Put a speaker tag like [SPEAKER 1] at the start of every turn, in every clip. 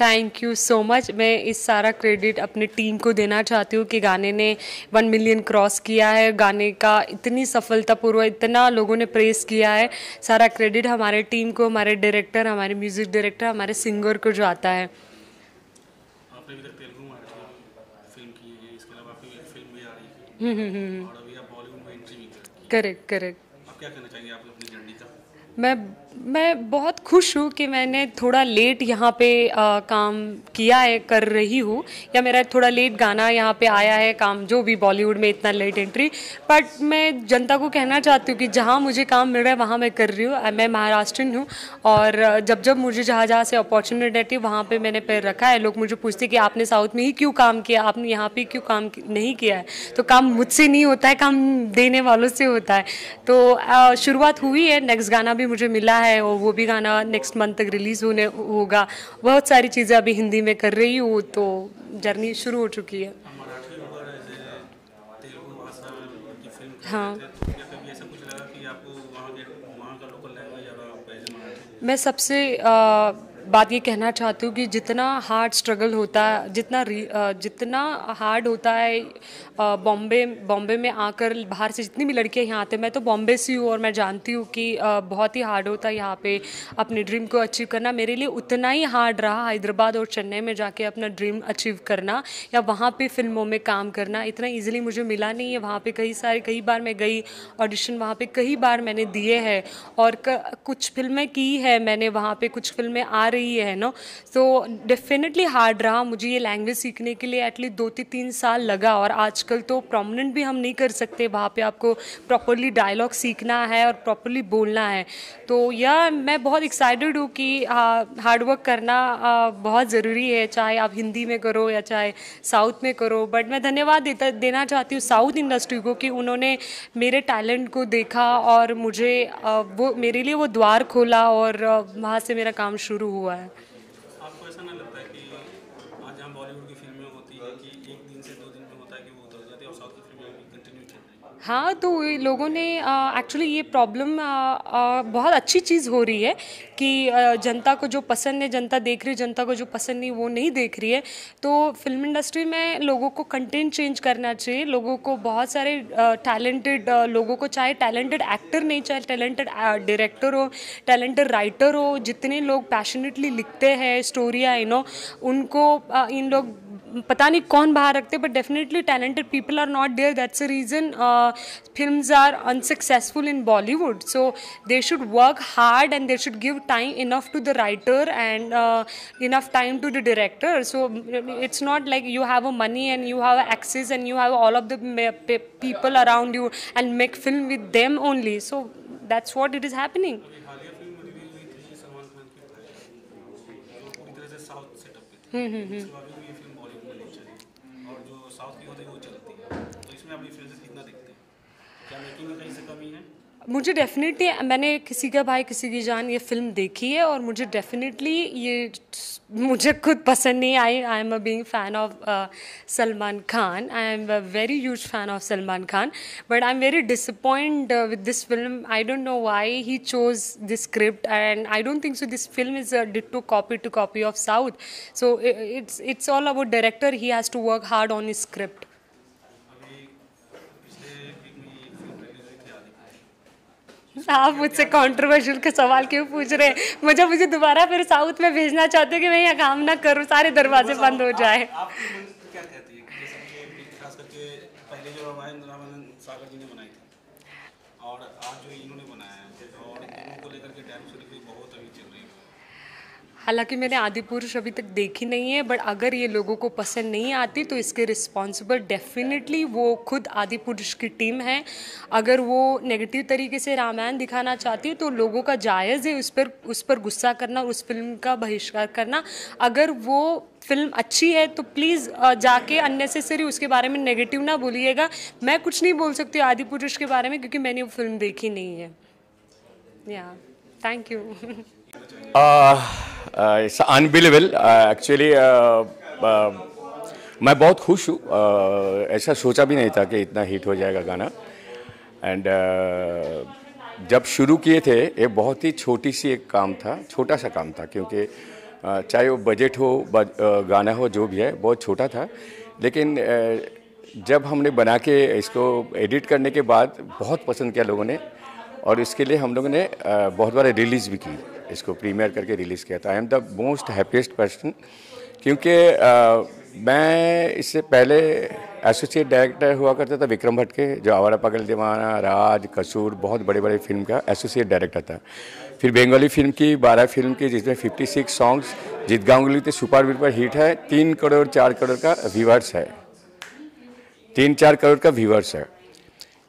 [SPEAKER 1] Thank you so much मैं इस सारा क्रेडिट अपनी टीम को देना चाहती हूँ कि गाने ने वन मिलियन क्रॉस किया है गाने का इतनी सफलतापूर्वक इतना लोगों ने प्रेस किया है सारा क्रेडिट हमारे टीम को हमारे डायरेक्टर हमारे म्यूज़िक डायरेक्टर हमारे सिंगर को जो आता है
[SPEAKER 2] करेक्ट हम्म, हम्म, हम्म,
[SPEAKER 1] करेक्ट
[SPEAKER 2] क्या कहना चाहेंगे आप अपनी जर्नी का
[SPEAKER 1] मैं मैं बहुत खुश हूँ कि मैंने थोड़ा लेट यहाँ पे आ, काम किया है कर रही हूँ या मेरा थोड़ा लेट गाना यहाँ पे आया है काम जो भी बॉलीवुड में इतना लेट एंट्री बट मैं जनता को कहना चाहती हूँ कि जहाँ मुझे काम मिल रहा है वहाँ मैं कर रही हूँ मैं महाराष्ट्र हूँ और जब जब मुझे जहाँ जहाँ से अपॉर्चुनिटी वहाँ पर मैंने पैर रखा है लोग मुझे पूछते कि आपने साउथ में ही क्यों काम किया आपने यहाँ पर क्यों काम नहीं किया है तो काम मुझसे नहीं होता है काम देने वालों से होता है तो शुरुआत हुई है नेक्स्ट गाना भी मुझे मिला है और वो भी गाना नेक्स्ट मंथ तक रिलीज़ होने होगा बहुत सारी चीज़ें अभी हिंदी में कर रही हूँ तो जर्नी शुरू हो चुकी है हाँ मैं सबसे आ, बात ये कहना चाहती हूँ कि जितना हार्ड स्ट्रगल होता है जितना जितना हार्ड होता है बॉम्बे बॉम्बे में आकर बाहर से जितनी भी लड़कियाँ यहाँ आते हैं मैं तो बॉम्बे से हूँ और मैं जानती हूँ कि बहुत ही हार्ड होता है यहाँ पे अपने ड्रीम को अचीव करना मेरे लिए उतना ही हार्ड रहा हैदराबाद और चेन्नई में जाके अपना ड्रीम अचीव करना या वहाँ पर फिल्मों में काम करना इतना ईजिली मुझे मिला नहीं है वहाँ पर कई सारे कई बार मैं गई ऑडिशन वहाँ पर कई बार मैंने दिए हैं और कुछ फिल्में की है मैंने वहाँ पर कुछ फिल्में आ रही रही है ना तो डेफिनेटली हार्ड रहा मुझे ये लैंग्वेज सीखने के लिए एटलीस्ट दो तीन तीन साल लगा और आजकल तो प्रोमिनेंट भी हम नहीं कर सकते वहाँ पे आपको प्रॉपरली डायलॉग सीखना है और प्रॉपरली बोलना है तो यह मैं बहुत एक्साइटेड हूँ कि हार्डवर्क करना आ, बहुत ज़रूरी है चाहे आप हिंदी में करो या चाहे साउथ में करो बट मैं धन्यवाद देता देना चाहती हूँ साउथ इंडस्ट्री को कि उन्होंने मेरे टैलेंट को देखा और मुझे आ, वो मेरे लिए वो द्वार खोला और वहाँ से मेरा काम शुरू हुआ pessoa हाँ तो लोगों ने एक्चुअली ये प्रॉब्लम बहुत अच्छी चीज़ हो रही है कि जनता को जो पसंद है जनता देख रही है जनता को जो पसंद नहीं वो नहीं देख रही है तो फिल्म इंडस्ट्री में लोगों को कंटेंट चेंज करना चाहिए लोगों को बहुत सारे टैलेंटेड लोगों को चाहे टैलेंटेड एक्टर नहीं चाहे टैलेंटेड डायरेक्टर हो टैलेंटेड राइटर हो जितने लोग पैशनेटली लिखते हैं स्टोरियाँ यू नो उनको इन लोग पता नहीं कौन बाहर रखते but definitely talented people are not there that's a reason films are unsuccessful in Bollywood. So they should work hard and they should give time enough to the writer and uh, enough time to the director. So it's not like you have a money and you have access and you have all of the people around you and make film with them only. So that's what it is happening. Hmm hmm, hmm, hmm. मुझे definitely मैंने किसी का भाई किसी की जान ये film देखी है और मुझे डेफिनेटली ये मुझे खुद पसंद नहीं I I am a being fan of Salman Khan I am a very huge fan of Salman Khan but I am very disappoint with this film I don't know why he chose this script and I don't think so this film is a ditto copy to copy of South so it's it's all about director he has to work hard on script आप मुझसे controversial का सवाल क्यों पूछ रहे हैं मुझे मुझे दोबारा फिर साउथ में भेजना चाहते हो कि मैं यहाँ काम ना करूँ सारे दरवाजे बंद हो जाए आप, हालांकि मैंने आदि पुरुष अभी तक देखी नहीं है बट अगर ये लोगों को पसंद नहीं आती तो इसके रिस्पॉन्सिबल डेफिनेटली वो खुद आदि पुरुष की टीम है अगर वो नेगेटिव तरीके से रामायण दिखाना चाहती है तो लोगों का जायज़ है उस पर उस पर गुस्सा करना उस फिल्म का बहिष्कार करना अगर वो फिल्म अच्छी है तो प्लीज़ जाके अननेसेसरी उसके बारे में नेगेटिव ना बोलिएगा मैं कुछ नहीं बोल सकती आदि पुरुष के बारे में क्योंकि मैंने वो फिल्म देखी नहीं है या thank you
[SPEAKER 3] it's unbelievable actually मैं बहुत खुश हूँ uh, ऐसा सोचा भी नहीं था कि इतना हिट हो जाएगा गाना एंड uh, जब शुरू किए थे ये बहुत ही छोटी सी एक काम था छोटा सा काम था क्योंकि uh, चाहे वो बजट हो बज, uh, गाना हो जो भी है बहुत छोटा था लेकिन uh, जब हमने बना के इसको एडिट करने के बाद बहुत पसंद किया लोगों ने और इसके लिए हम लोगों ने uh, बहुत बार रिलीज़ भी की इसको प्रीमियर करके रिलीज़ किया था I am the most happiest person क्योंकि मैं इससे पहले एसोसिएट डायरेक्टर हुआ करता था विक्रम भट्ट के जो आवारा पगल दीवाना राज कसूर बहुत बड़े बड़े फिल्म का एसोसिएट डायरेक्टर था फिर बंगाली फिल्म की बारह फिल्म की जिसमें 56 सॉन्ग्स जीत गांगुली तो सुपर डुपर हिट है तीन करोड़ चार करोड़ का व्यूवर्स है तीन चार करोड़ का व्यूवर्स है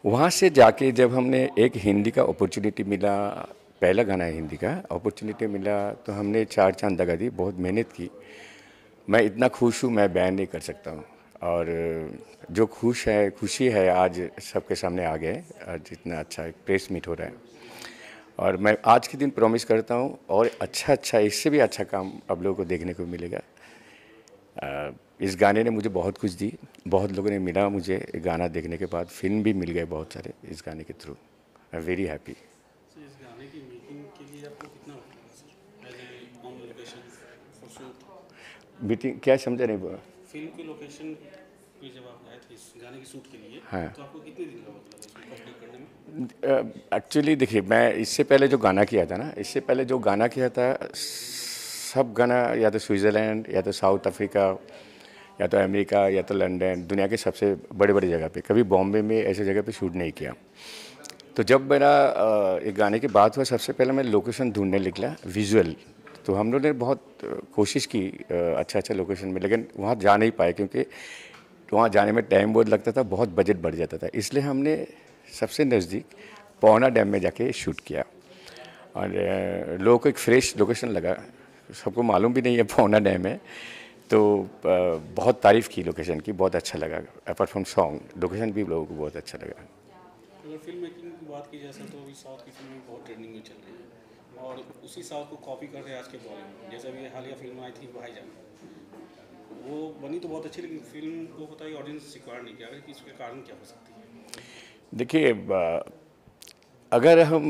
[SPEAKER 3] वहाँ से जाके जब हमने एक हिंदी का अपॉर्चुनिटी मिला पहला गाना है हिंदी का अपॉर्चुनिटी मिला तो हमने चार चांद लगा दी बहुत मेहनत की मैं इतना खुश हूँ मैं बयान नहीं कर सकता हूँ और जो खुश है खुशी है आज सबके सामने आ गए आज इतना अच्छा एक प्रेस मीट हो रहा है और मैं आज के दिन प्रॉमिस करता हूँ और अच्छा अच्छा इससे भी अच्छा काम आप लोगों को देखने को मिलेगा इस गाने ने मुझे बहुत कुछ दी बहुत लोगों ने मिला मुझे गाना देखने के बाद फिल्म भी मिल गए बहुत सारे इस गाने के through I am very happy meeting क्या समझा नहीं बोला
[SPEAKER 2] फिल्म की लोकेशन हाँ
[SPEAKER 3] एक्चुअली तो मतलब देखिए मैं इससे पहले जो गाना किया था ना इससे पहले जो गाना किया था सब गाना या तो स्विट्ज़रलैंड या तो साउथ अफ्रीका या तो अमेरिका या तो लंदन दुनिया के सबसे बड़े बड़े जगह पे कभी बॉम्बे में ऐसे जगह पे शूट नहीं किया तो जब मेरा एक गाने की बात हुआ सबसे पहले मैं लोकेशन ढूंढने निकला विजुअल तो हम लोग ने बहुत कोशिश की अच्छा अच्छा लोकेशन में लेकिन वहाँ जा नहीं पाए क्योंकि वहाँ जाने में टाइम बहुत लगता था बहुत बजट बढ़ जाता था इसलिए हमने सबसे नज़दीक पौना डैम में जाके शूट किया और लोगों को एक फ्रेश लोकेशन लगा सबको मालूम भी नहीं है पौना डैम है तो बहुत तारीफ़ की लोकेशन की बहुत अच्छा लगा अपार्ट फ्रॉम सॉन्ग लोकेशन भी लोगों को बहुत अच्छा लगा
[SPEAKER 2] तो अगर फिल्म मेकिंग की बात की जाए तो अभी साउथ की बहुत ट्रेंडिंग में चल रही है और उसी साउथ को कॉपी कर रहे हैं आज के बॉलीवुड में जैसे अभी हालिया फिल्म आई थी भाई जान वो बनी तो बहुत अच्छी लेकिन फिल्म को पता ही ऑडियंस रिक्वायर नहीं किया कि इसके कारण क्या हो सकती
[SPEAKER 3] है देखिए अगर हम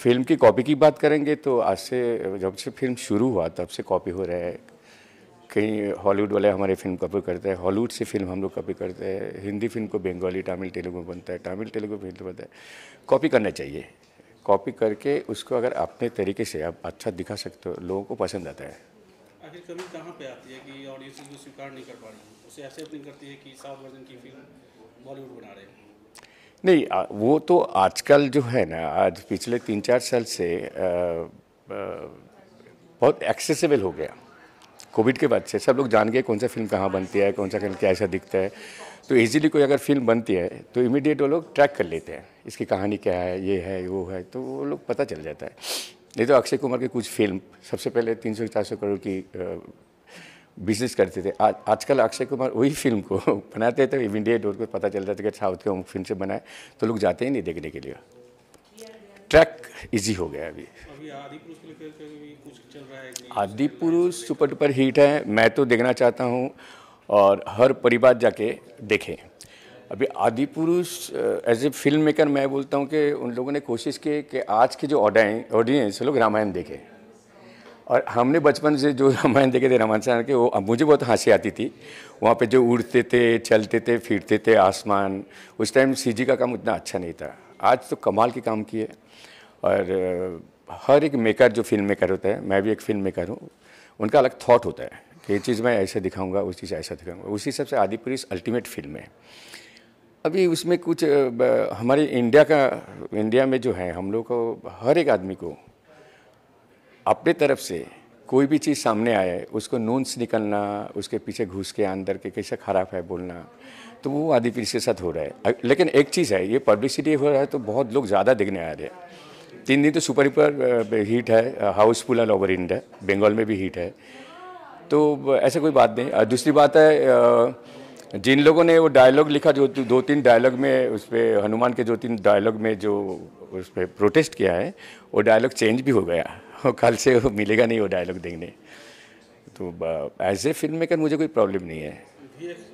[SPEAKER 3] फिल्म की कॉपी की बात करेंगे तो आज से जब से फिल्म शुरू हुआ तब से कॉपी हो रहा है कहीं हॉलीवुड वाले हमारे फिल्म कॉपी करते हैं हॉलीवुड से फिल्म हम लोग कॉपी करते हैं हिंदी फिल्म को बंगाली तमिल तेलुगु बनता है तमिल तेलुगु फिल्म बनता है कॉपी करना चाहिए कॉपी करके उसको अगर अपने तरीके से आप अच्छा दिखा सकते हो लोगों को पसंद आता है
[SPEAKER 2] आखिर कमी कहाँ पे आती है कि ऑडियंस इसको स्वीकार नहीं कर पा रही है उसे एक्सेप्ट नहीं करती है कि साउथ वर्जन की फिल्म बॉलीवुड बना रहे हैं
[SPEAKER 3] नहीं वो तो आजकल जो है ना आज पिछले तीन चार साल से आ, बहुत एक्सेसिबल हो गया कोविड के बाद से सब लोग जान गए कौन सा फिल्म कहाँ बनती है कौन सा फिल्म कैसा दिखता है तो इजीली कोई अगर फिल्म बनती है तो इमीडिएट वो लोग ट्रैक कर लेते हैं इसकी कहानी क्या है ये है वो है तो वो लोग पता चल जाता है नहीं तो अक्षय कुमार की कुछ फिल्म सबसे पहले तीन सौ चार सौ करोड़ की बिजनेस करते थे आज आजकल अक्षय कुमार वही फिल्म को बनाते तो इमीडिएट उनको पता चल जाता कि साउथ के फिल्म से बनाए तो लोग जाते ही नहीं देखने के लिए ट्रैक इजी हो गया अभी आदि पुरुष सुपर डुपर हिट है मैं तो देखना चाहता हूँ और हर परिवार जाके देखें अभी आदि पुरुष एज ए फिल्म मेकर मैं बोलता हूँ कि उन लोगों ने कोशिश की कि आज के जो ऑडियंस लोग रामायण देखें और हमने बचपन से जो रामायण देखे थे रामायण से के वो मुझे बहुत हंसी आती थी वहाँ पे जो उड़ते थे चलते थे फिरते थे आसमान उस टाइम सीजी का काम उतना अच्छा नहीं था आज तो कमाल के काम किए और हर एक मेकर जो फिल्म मेकर होता है मैं भी एक फिल्म मेकर हूँ उनका अलग थाट होता है कि ये चीज़ मैं ऐसे दिखाऊंगा उस चीज़ ऐसा दिखाऊंगा उसी हिसाब से आदि पुरुष अल्टीमेट फिल्म है अभी उसमें कुछ हमारे इंडिया का इंडिया में जो है हम लोग को हर एक आदमी को अपने तरफ से कोई भी चीज़ सामने आए उसको नोन्स निकलना उसके पीछे घुस के अंदर के कैसे ख़राब है बोलना तो वो आदि पुरुष के साथ हो रहा है लेकिन एक चीज़ है ये पब्लिसिटी हो रहा है तो बहुत लोग ज़्यादा देखने आ रहे हैं तीन दिन तो सुपर हिपर है housefull all over India Bengal में भी हिट है तो ऐसे कोई बात नहीं दूसरी बात है जिन लोगों ने वो डायलॉग लिखा जो दो तीन डायलॉग में उस पर हनुमान के दो तीन डायलॉग में जो उस पर प्रोटेस्ट किया है वो डायलॉग चेंज भी हो गया कल से वो मिलेगा नहीं वो डायलॉग देखने तो एज ए फिल्म मेकर मुझे कोई प्रॉब्लम नहीं
[SPEAKER 2] है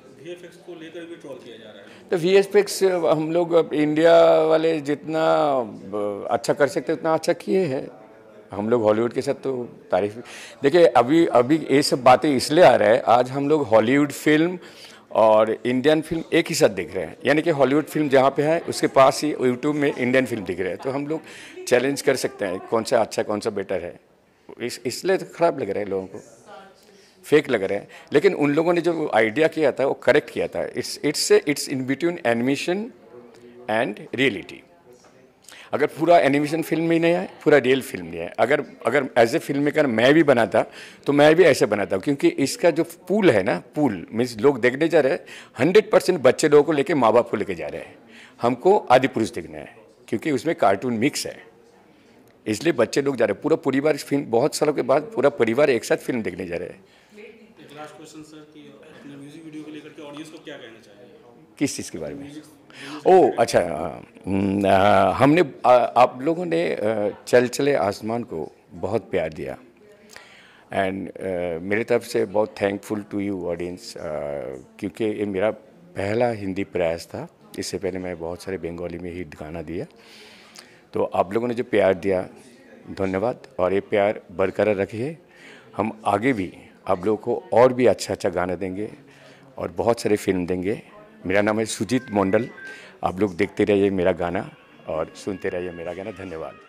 [SPEAKER 3] तो वी एस पिक्स हम लोग इंडिया वाले जितना अच्छा कर सकते उतना अच्छा किए हैं हम लोग हॉलीवुड के साथ तो तारीफ देखिए अभी अभी ये सब बातें इसलिए आ रहा है आज हम लोग हॉलीवुड फिल्म और इंडियन फिल्म एक ही साथ दिख रहे हैं यानी कि हॉलीवुड फिल्म जहाँ पे है उसके पास ही यूट्यूब में इंडियन फिल्म दिख रहे हैं तो हम लोग चैलेंज कर सकते हैं कौन सा अच्छा कौन सा बेटर है इस इसलिए तो खराब लग रहा है लोगों को फेक लग रहे हैं लेकिन उन लोगों ने जो आइडिया किया था वो करेक्ट किया था it's it's it's in between animation and reality अगर पूरा एनिमेशन फिल्म ही नहीं है पूरा रियल फिल्म नहीं है अगर अगर एज ए फिल्म मेकर मैं भी बनाता तो मैं भी ऐसे बनाता हूँ क्योंकि इसका जो पूल है ना पूल मीन्स लोग देखने जा रहे हैं हंड्रेड परसेंट बच्चे लोगों को लेके माँ बाप को लेके जा रहे हैं हमको आदि पुरुष देखना है क्योंकि उसमें कार्टून मिक्स है इसलिए बच्चे लोग जा रहे हैं पूरा परिवार फिल्म बहुत सालों के बाद पूरा परिवार एक साथ फिल्म देखने जा रहे
[SPEAKER 2] हैं
[SPEAKER 3] किस चीज़ के बारे में ओ अच्छा हाँ, हाँ। आ, हमने आ, आप लोगों ने चल चले आसमान को बहुत प्यार दिया एंड uh, मेरे तरफ से बहुत थैंकफुल टू यू ऑडियंस क्योंकि ये मेरा पहला हिंदी प्रयास था इससे पहले मैं बहुत सारे बंगाली में ही गाना दिया तो आप लोगों ने जो प्यार दिया धन्यवाद और ये प्यार बरकरार रखिए हम आगे भी आप लोगों को और भी अच्छा अच्छा गाना देंगे और बहुत सारे फिल्म देंगे मेरा नाम है सुजीत मंडल आप लोग देखते रहिए मेरा गाना और सुनते रहिए मेरा गाना धन्यवाद